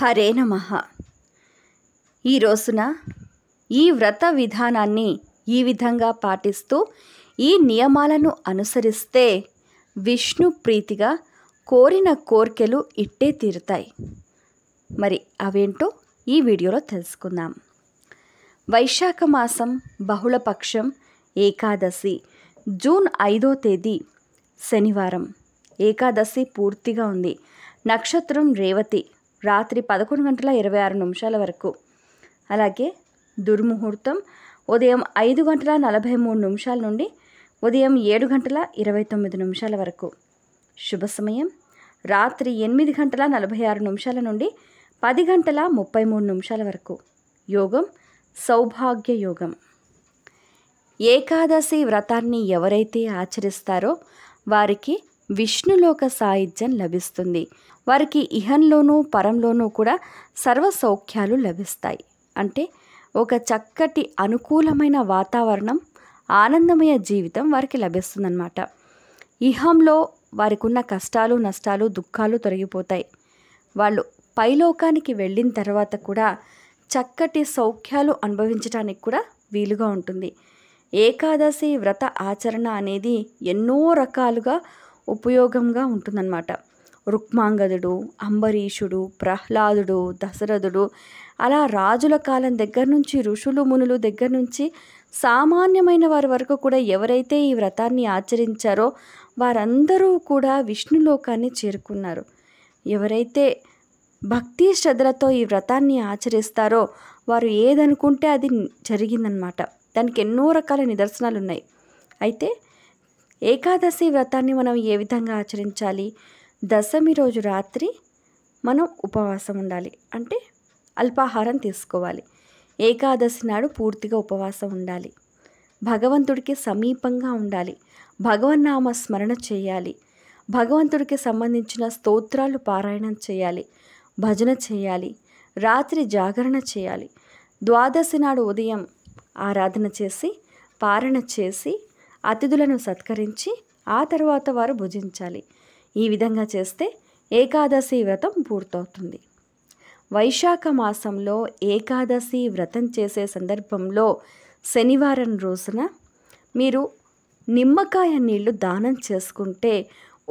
హరే నమ ఈ రోజున ఈ వ్రత విధానాన్ని ఈ విధంగా పాటిస్తూ ఈ నియమాలను అనుసరిస్తే విష్ణు ప్రీతిగా కోరిన కోర్కెలు ఇట్టే తీరుతాయి మరి అవేంటో ఈ వీడియోలో తెలుసుకుందాం వైశాఖ మాసం బహుళపక్షం ఏకాదశి జూన్ ఐదో తేదీ శనివారం ఏకాదశి పూర్తిగా ఉంది నక్షత్రం రేవతి రాత్రి పదకొండు గంటల ఇరవై ఆరు నిమిషాల వరకు అలాగే దుర్ముహూర్తం ఉదయం ఐదు గంటల నలభై మూడు నిమిషాల నుండి ఉదయం ఏడు గంటల ఇరవై తొమ్మిది నిమిషాల వరకు శుభ సమయం రాత్రి ఎనిమిది గంటల నలభై ఆరు నిమిషాల నుండి పది గంటల ముప్పై మూడు నిమిషాల వరకు యోగం సౌభాగ్య యోగం ఏకాదశి వ్రతాన్ని ఎవరైతే ఆచరిస్తారో వారికి విష్ణులోక సాహిత్యం లభిస్తుంది వారికి ఇహంలోనూ పరంలోనూ కూడా సర్వ సౌఖ్యాలు లభిస్తాయి అంటే ఒక చక్కటి అనుకూలమైన వాతావరణం ఆనందమయ జీవితం వారికి లభిస్తుందన్నమాట ఇహంలో వారికి ఉన్న కష్టాలు నష్టాలు దుఃఖాలు తొలగిపోతాయి వాళ్ళు పైలోకానికి వెళ్ళిన తర్వాత కూడా చక్కటి సౌఖ్యాలు అనుభవించడానికి కూడా వీలుగా ఉంటుంది ఏకాదశి వ్రత ఆచరణ అనేది ఎన్నో రకాలుగా ఉపయోగంగా ఉంటుందన్నమాట రుక్మాంగదుడు అంబరీషుడు ప్రహ్లాదుడు దశరథుడు అలా రాజుల కాలం దగ్గర నుంచి ఋషులు మునులు దగ్గర నుంచి సామాన్యమైన వారి వరకు కూడా ఎవరైతే ఈ వ్రతాన్ని ఆచరించారో వారందరూ కూడా విష్ణులోకాన్ని చేరుకున్నారు ఎవరైతే భక్తి శ్రద్ధలతో ఈ వ్రతాన్ని ఆచరిస్తారో వారు ఏదనుకుంటే అది జరిగిందనమాట దానికి ఎన్నో రకాల నిదర్శనాలు ఉన్నాయి అయితే ఏకాదశి వ్రతాన్ని మనం ఏ విధంగా ఆచరించాలి దశమి రోజు రాత్రి మనం ఉపవాసం ఉండాలి అంటే అల్పాహారం తీసుకోవాలి ఏకాదశి నాడు పూర్తిగా ఉపవాసం ఉండాలి భగవంతుడికి సమీపంగా ఉండాలి భగవన్నామ స్మరణ చేయాలి భగవంతుడికి సంబంధించిన స్తోత్రాలు పారాయణం చేయాలి భజన చేయాలి రాత్రి జాగరణ చేయాలి ద్వాదశి నాడు ఉదయం ఆరాధన చేసి పారణ చేసి అతిథులను సత్కరించి ఆ తర్వాత వారు భుజించాలి ఈ విధంగా చేస్తే ఏకాదశి వ్రతం పూర్తవుతుంది వైశాఖ మాసంలో ఏకాదశి వ్రతం చేసే సందర్భంలో శనివారం రోజున మీరు నిమ్మకాయ నీళ్లు దానం చేసుకుంటే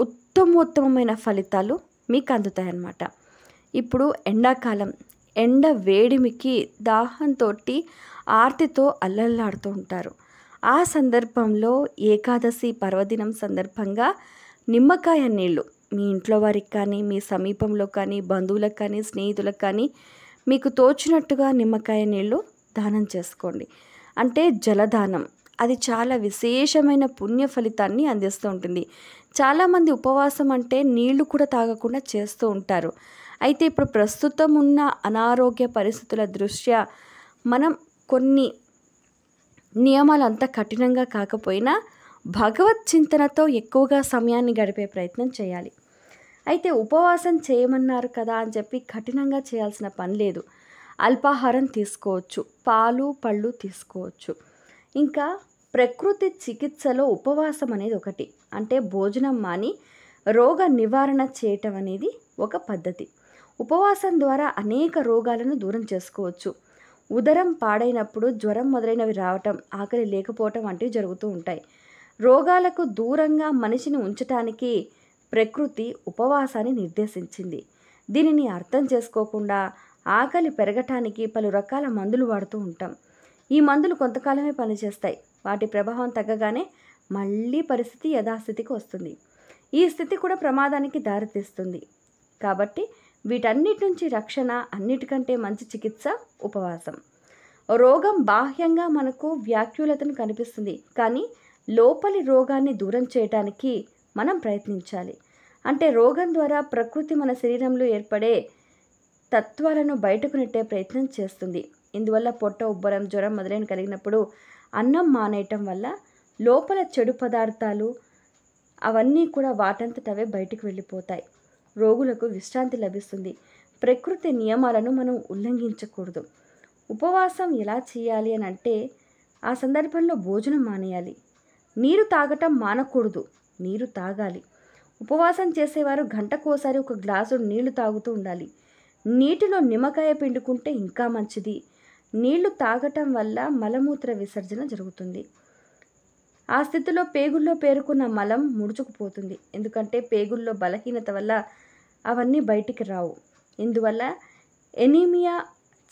ఉత్తమోత్తమైన ఫలితాలు మీకు అందుతాయన్నమాట ఇప్పుడు ఎండాకాలం ఎండ వేడిమికి దాహంతో ఆర్తితో అల్లల్లాడుతూ ఉంటారు ఆ సందర్భంలో ఏకాదశి పర్వదినం సందర్భంగా నిమ్మకాయ నీళ్ళు మీ ఇంట్లో వారికి కానీ మీ సమీపంలో కానీ బంధువులకు కానీ స్నేహితులకు కానీ మీకు తోచినట్టుగా నిమ్మకాయ నీళ్ళు దానం చేసుకోండి అంటే జలదానం అది చాలా విశేషమైన పుణ్య ఫలితాన్ని అందిస్తూ ఉంటుంది చాలామంది ఉపవాసం అంటే నీళ్లు కూడా తాగకుండా చేస్తూ ఉంటారు అయితే ఇప్పుడు ప్రస్తుతం ఉన్న అనారోగ్య పరిస్థితుల దృష్ట్యా మనం కొన్ని నియమాలు అంత కఠినంగా కాకపోయినా భగవత్ చింతనతో ఎక్కువగా సమయాన్ని గడిపే ప్రయత్నం చేయాలి అయితే ఉపవాసం చేయమన్నారు కదా అని చెప్పి కఠినంగా చేయాల్సిన పని లేదు అల్పాహారం తీసుకోవచ్చు పాలు పళ్ళు తీసుకోవచ్చు ఇంకా ప్రకృతి చికిత్సలో ఉపవాసం అనేది ఒకటి అంటే భోజనం మాని రోగ నివారణ చేయటం అనేది ఒక పద్ధతి ఉపవాసం ద్వారా అనేక రోగాలను దూరం చేసుకోవచ్చు ఉదరం పాడైనప్పుడు జ్వరం మొదలైనవి రావటం ఆకలి లేకపోవటం వంటివి జరుగుతూ ఉంటాయి రోగాలకు దూరంగా మనిషిని ఉంచటానికి ప్రకృతి ఉపవాసాన్ని నిర్దేశించింది దీనిని అర్థం చేసుకోకుండా ఆకలి పెరగటానికి పలు రకాల మందులు వాడుతూ ఉంటాం ఈ మందులు కొంతకాలమే పనిచేస్తాయి వాటి ప్రభావం తగ్గగానే మళ్ళీ పరిస్థితి యథాస్థితికి వస్తుంది ఈ స్థితి కూడా ప్రమాదానికి దారితీస్తుంది కాబట్టి వీటన్నిటి నుంచి రక్షణ అన్నిటికంటే మంచి చికిత్స ఉపవాసం రోగం బాహ్యంగా మనకు వ్యాక్యూలతను కనిపిస్తుంది కానీ లోపలి రోగాన్ని దూరం చేయటానికి మనం ప్రయత్నించాలి అంటే రోగం ద్వారా ప్రకృతి మన శరీరంలో ఏర్పడే తత్వాలను బయటకు నెట్టే ప్రయత్నం చేస్తుంది ఇందువల్ల పొట్ట ఉబ్బరం జ్వరం మొదలైన కలిగినప్పుడు అన్నం మానేయటం వల్ల లోపల చెడు పదార్థాలు అవన్నీ కూడా వాటంతటవే బయటకు వెళ్ళిపోతాయి రోగులకు విశ్రాంతి లభిస్తుంది ప్రకృతి నియమాలను మనం ఉల్లంఘించకూడదు ఉపవాసం ఎలా చేయాలి అని అంటే ఆ సందర్భంలో భోజనం మానేయాలి నీరు తాగటం మానకూడదు నీరు తాగాలి ఉపవాసం చేసేవారు గంటకోసారి ఒక గ్లాసు నీళ్లు తాగుతూ ఉండాలి నీటిలో నిమ్మకాయ పిండుకుంటే ఇంకా మంచిది నీళ్లు తాగటం వల్ల మలమూత్ర విసర్జన జరుగుతుంది ఆ స్థితిలో పేగుల్లో పేరుకున్న మలం ముడుచుకుపోతుంది ఎందుకంటే పేగుల్లో బలహీనత వల్ల అవన్నీ బయటికి రావు ఇందువల్ల ఎనీమియా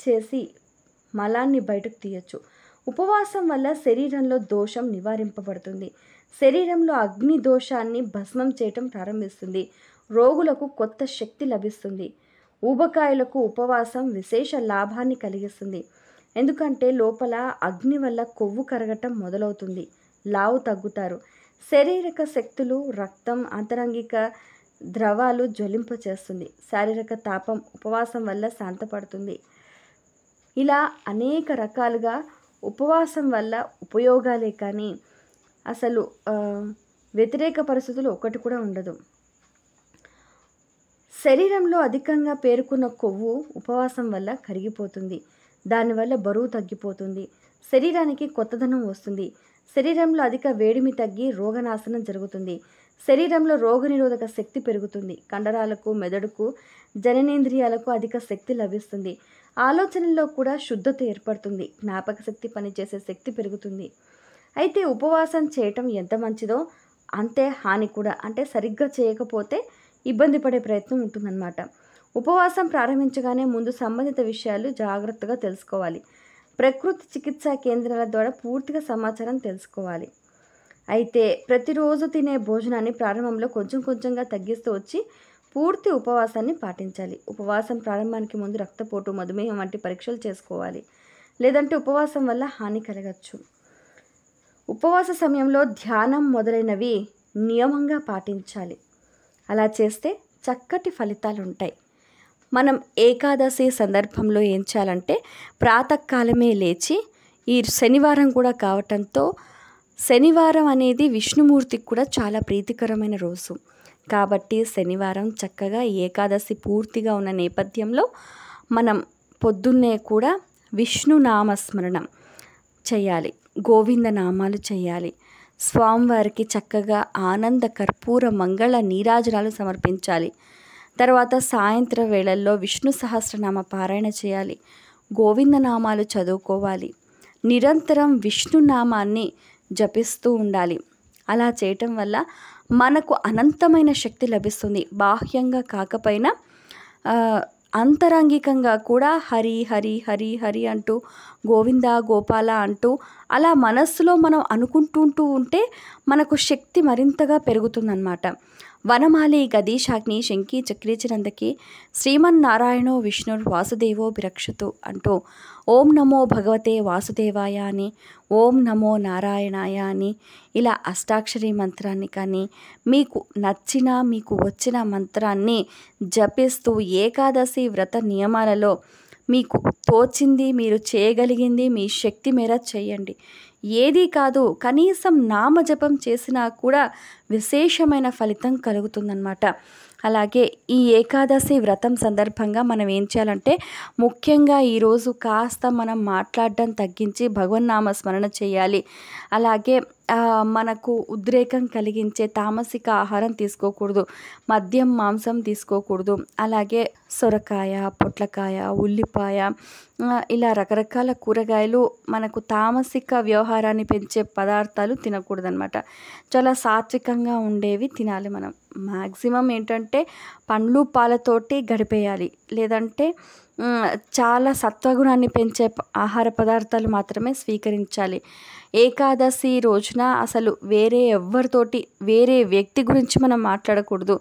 చేసి మలాన్ని బయటకు తీయచ్చు ఉపవాసం వల్ల శరీరంలో దోషం నివారింపబడుతుంది శరీరంలో అగ్ని దోషాన్ని భస్మం చేయటం ప్రారంభిస్తుంది రోగులకు కొత్త శక్తి లభిస్తుంది ఊబకాయలకు ఉపవాసం విశేష లాభాన్ని కలిగిస్తుంది ఎందుకంటే లోపల అగ్ని వల్ల కొవ్వు కరగటం మొదలవుతుంది లావు తగ్గుతారు శారీరక శక్తులు రక్తం అంతరంగిక ద్రవాలు చేస్తుంది శారీరక తాపం ఉపవాసం వల్ల శాంతపడుతుంది ఇలా అనేక రకాలుగా ఉపవాసం వల్ల ఉపయోగాలే కానీ అసలు వ్యతిరేక పరిస్థితులు ఒకటి కూడా ఉండదు శరీరంలో అధికంగా పేర్కొన్న కొవ్వు ఉపవాసం వల్ల కరిగిపోతుంది దానివల్ల బరువు తగ్గిపోతుంది శరీరానికి కొత్తదనం వస్తుంది శరీరంలో అధిక వేడిమి తగ్గి రోగనాశనం జరుగుతుంది శరీరంలో రోగనిరోధక శక్తి పెరుగుతుంది కండరాలకు మెదడుకు జననేంద్రియాలకు అధిక శక్తి లభిస్తుంది ఆలోచనల్లో కూడా శుద్ధత ఏర్పడుతుంది జ్ఞాపక శక్తి పనిచేసే శక్తి పెరుగుతుంది అయితే ఉపవాసం చేయటం ఎంత మంచిదో అంతే హాని కూడా అంటే సరిగ్గా చేయకపోతే ఇబ్బంది పడే ప్రయత్నం ఉంటుందన్నమాట ఉపవాసం ప్రారంభించగానే ముందు సంబంధిత విషయాలు జాగ్రత్తగా తెలుసుకోవాలి ప్రకృతి చికిత్సా కేంద్రాల ద్వారా పూర్తిగా సమాచారం తెలుసుకోవాలి అయితే ప్రతిరోజు తినే భోజనాన్ని ప్రారంభంలో కొంచెం కొంచెంగా తగ్గిస్తూ వచ్చి పూర్తి ఉపవాసాన్ని పాటించాలి ఉపవాసం ప్రారంభానికి ముందు రక్తపోటు మధుమేహం వంటి పరీక్షలు చేసుకోవాలి లేదంటే ఉపవాసం వల్ల హాని కలగచ్చు ఉపవాస సమయంలో ధ్యానం మొదలైనవి నియమంగా పాటించాలి అలా చేస్తే చక్కటి ఫలితాలు ఉంటాయి మనం ఏకాదశి సందర్భంలో ఏం చేయాలంటే ప్రాతకాలమే లేచి ఈ శనివారం కూడా కావటంతో శనివారం అనేది విష్ణుమూర్తికి కూడా చాలా ప్రీతికరమైన రోజు కాబట్టి శనివారం చక్కగా ఏకాదశి పూర్తిగా ఉన్న నేపథ్యంలో మనం పొద్దున్నే కూడా విష్ణునామస్మరణం చేయాలి గోవింద నామాలు చేయాలి స్వామివారికి చక్కగా ఆనంద కర్పూర మంగళ నీరాజనాలు సమర్పించాలి తర్వాత సాయంత్రం వేళల్లో విష్ణు సహస్రనామ పారాయణ చేయాలి గోవిందనామాలు చదువుకోవాలి నిరంతరం విష్ణునామాన్ని జపిస్తూ ఉండాలి అలా చేయటం వల్ల మనకు అనంతమైన శక్తి లభిస్తుంది బాహ్యంగా కాకపోయినా అంతరంగికంగా కూడా హరి హరి హరి హరి అంటూ గోవింద గోపాల అంటూ అలా మనస్సులో మనం అనుకుంటుంటూ ఉంటే మనకు శక్తి మరింతగా పెరుగుతుందన్నమాట ವನಮಾಲಿ ಗದೀಶಾಗ್ನಿ శంకి ಚಕ್ರೀಚನಂದಕಿ శ్రీమన్నారాయణో విష్ణుర్ వాసుదేవో ಬಿರಕ್ಷತು అంటూ ఓం నమో భగవతే వాసుదేవాయ అని ఓం నమో నారాయణాయ అని ఇలా అష్టాక్షరి మంత్రాన్ని కానీ మీకు నచ్చిన మీకు వచ్చిన మంత్రాన్ని జపిస్తూ ఏకాదశి వ్రత నియమాలలో మీకు తోచింది మీరు చేయగలిగింది మీ శక్తి మేర చేయండి ఏది కాదు కనీసం నామజపం చేసినా కూడా విశేషమైన ఫలితం కలుగుతుందన్నమాట అలాగే ఈ ఏకాదశి వ్రతం సందర్భంగా మనం ఏం చేయాలంటే ముఖ్యంగా ఈరోజు కాస్త మనం మాట్లాడడం తగ్గించి భగవన్నామ స్మరణ చేయాలి అలాగే మనకు ఉద్రేకం కలిగించే తామసిక ఆహారం తీసుకోకూడదు మద్యం మాంసం తీసుకోకూడదు అలాగే సొరకాయ పొట్లకాయ ఉల్లిపాయ ఇలా రకరకాల కూరగాయలు మనకు తామసిక వ్యవహారాన్ని పెంచే పదార్థాలు తినకూడదనమాట చాలా సాత్వికంగా ఉండేవి తినాలి మనం మ్యాక్సిమం ఏంటంటే పండ్లు పాలతోటి గడిపేయాలి లేదంటే చాలా సత్వగుణాన్ని పెంచే ఆహార పదార్థాలు మాత్రమే స్వీకరించాలి ఏకాదశి రోజున అసలు వేరే ఎవరితోటి వేరే వ్యక్తి గురించి మనం మాట్లాడకూడదు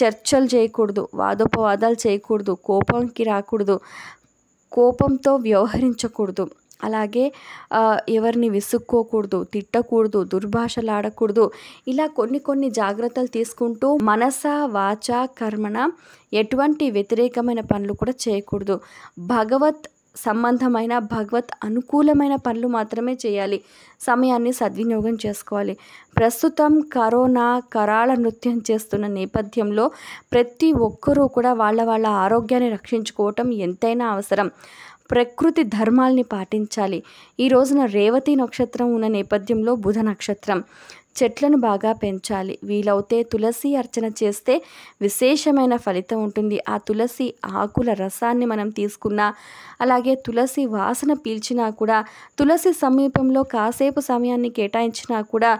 చర్చలు చేయకూడదు వాదోపవాదాలు చేయకూడదు కోపంకి రాకూడదు కోపంతో వ్యవహరించకూడదు అలాగే ఎవరిని విసుక్కోకూడదు తిట్టకూడదు దుర్భాషలాడకూడదు ఇలా కొన్ని కొన్ని జాగ్రత్తలు తీసుకుంటూ మనస వాచ కర్మణ ఎటువంటి వ్యతిరేకమైన పనులు కూడా చేయకూడదు భగవత్ సంబంధమైన భగవత్ అనుకూలమైన పనులు మాత్రమే చేయాలి సమయాన్ని సద్వినియోగం చేసుకోవాలి ప్రస్తుతం కరోనా కరాళ నృత్యం చేస్తున్న నేపథ్యంలో ప్రతి ఒక్కరూ కూడా వాళ్ళ వాళ్ళ ఆరోగ్యాన్ని రక్షించుకోవటం ఎంతైనా అవసరం ప్రకృతి ధర్మాల్ని పాటించాలి ఈ రోజున రేవతి నక్షత్రం ఉన్న నేపథ్యంలో బుధ నక్షత్రం చెట్లను బాగా పెంచాలి వీలవుతే తులసి అర్చన చేస్తే విశేషమైన ఫలితం ఉంటుంది ఆ తులసి ఆకుల రసాన్ని మనం తీసుకున్నా అలాగే తులసి వాసన పీల్చినా కూడా తులసి సమీపంలో కాసేపు సమయాన్ని కేటాయించినా కూడా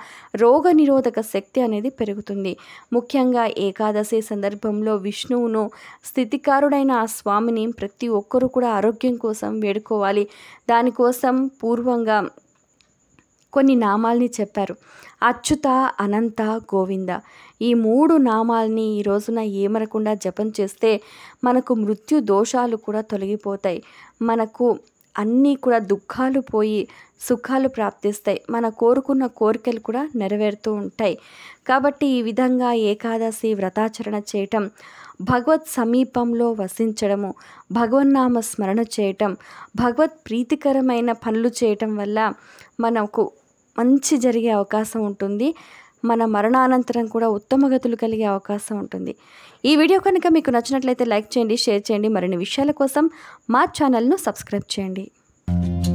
రోగ నిరోధక శక్తి అనేది పెరుగుతుంది ముఖ్యంగా ఏకాదశి సందర్భంలో విష్ణువును స్థితికారుడైన ఆ స్వామిని ప్రతి ఒక్కరూ కూడా ఆరోగ్యం కోసం వేడుకోవాలి దానికోసం పూర్వంగా కొన్ని నామాల్ని చెప్పారు అచ్యుత అనంత గోవింద ఈ మూడు నామాల్ని ఈ రోజున ఏమనకుండా జపం చేస్తే మనకు మృత్యు దోషాలు కూడా తొలగిపోతాయి మనకు అన్నీ కూడా దుఃఖాలు పోయి సుఖాలు ప్రాప్తిస్తాయి మన కోరుకున్న కోరికలు కూడా నెరవేరుతూ ఉంటాయి కాబట్టి ఈ విధంగా ఏకాదశి వ్రతాచరణ చేయటం భగవత్ సమీపంలో వసించడము భగవన్నామ స్మరణ చేయటం భగవత్ ప్రీతికరమైన పనులు చేయటం వల్ల మనకు మంచి జరిగే అవకాశం ఉంటుంది మన మరణానంతరం కూడా ఉత్తమ గతులు కలిగే అవకాశం ఉంటుంది ఈ వీడియో కనుక మీకు నచ్చినట్లయితే లైక్ చేయండి షేర్ చేయండి మరిన్ని విషయాల కోసం మా ఛానల్ను సబ్స్క్రైబ్ చేయండి